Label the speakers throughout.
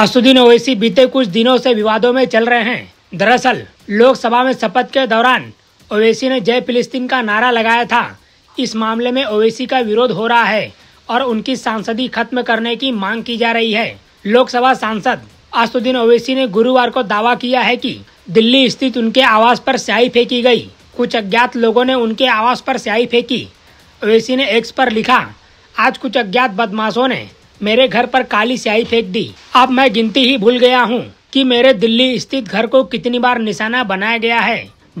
Speaker 1: असुद्दीन ओवैसी बीते कुछ दिनों से विवादों में चल रहे हैं दरअसल लोकसभा में शपथ के दौरान ओवैसी ने जय फिलिस्तीन का नारा लगाया था इस मामले में ओवैसी का विरोध हो रहा है और उनकी सांसदी खत्म करने की मांग की जा रही है लोकसभा सांसद असुद्दीन ओवैसी ने गुरुवार को दावा किया है कि दिल्ली स्थित उनके आवास पर स्याही फेंकी गई कुछ अज्ञात लोगों ने उनके आवास पर स्याही फेंकी ओवैसी ने एक्स पर लिखा आज कुछ अज्ञात बदमाशों ने मेरे घर पर काली स्याही फेंक दी अब मैं गिनती ही भूल गया हूँ कि मेरे दिल्ली स्थित घर को कितनी बार निशाना बनाया गया है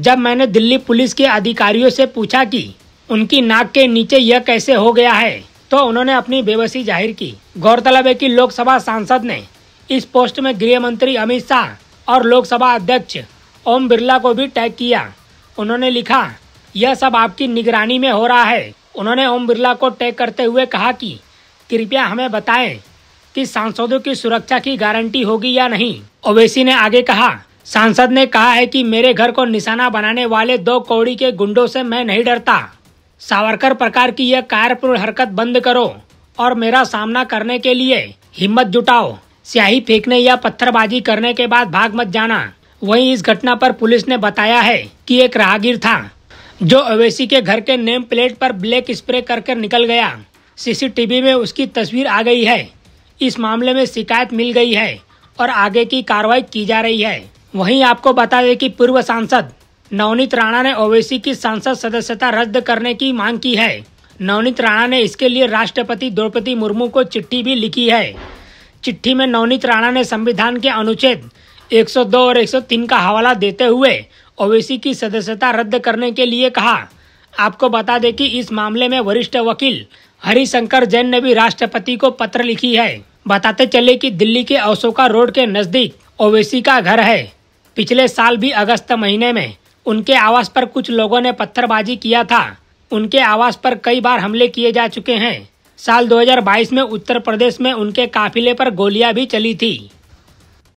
Speaker 1: जब मैंने दिल्ली पुलिस के अधिकारियों से पूछा कि उनकी नाक के नीचे यह कैसे हो गया है तो उन्होंने अपनी बेबसी जाहिर की गौरतलब है कि लोकसभा सांसद ने इस पोस्ट में गृह मंत्री अमित शाह और लोकसभा अध्यक्ष ओम बिरला को भी टैग किया उन्होंने लिखा यह सब आपकी निगरानी में हो रहा है उन्होंने ओम बिरला को टैग करते हुए कहा कि कृपया हमें बताएं कि सांसदों की सुरक्षा की गारंटी होगी या नहीं ओवैसी ने आगे कहा सांसद ने कहा है कि मेरे घर को निशाना बनाने वाले दो कौड़ी के गुंडों से मैं नहीं डरता सावरकर प्रकार की यह कार्यपूर्ण हरकत बंद करो और मेरा सामना करने के लिए हिम्मत जुटाओ स्याही फेंकने या पत्थरबाजी करने के बाद भाग मत जाना वहीं इस घटना पर पुलिस ने बताया है कि एक राहगीर था जो अवैसी के घर के नेम प्लेट पर ब्लैक स्प्रे कर निकल गया सीसीटीवी में उसकी तस्वीर आ गई है इस मामले में शिकायत मिल गई है और आगे की कार्रवाई की जा रही है वहीं आपको बता दें कि पूर्व सांसद नवनीत राणा ने ओवैसी की सांसद सदस्यता रद्द करने की मांग की है नवनीत राणा ने इसके लिए राष्ट्रपति द्रौपदी मुर्मू को चिट्ठी भी लिखी है चिट्ठी में नवनीत राणा ने संविधान के अनुच्छेद 102 और 103 का हवाला देते हुए ओवैसी की सदस्यता रद्द करने के लिए कहा आपको बता दें कि इस मामले में वरिष्ठ वकील हरिशंकर जैन ने भी राष्ट्रपति को पत्र लिखी है बताते चले कि दिल्ली के अशोका रोड के नजदीक ओवेसी का घर है पिछले साल भी अगस्त महीने में उनके आवास पर कुछ लोगों ने पत्थरबाजी किया था उनके आवास पर कई बार हमले किए जा चुके हैं साल 2022 में उत्तर प्रदेश में उनके काफिले पर गोलियां भी चली थी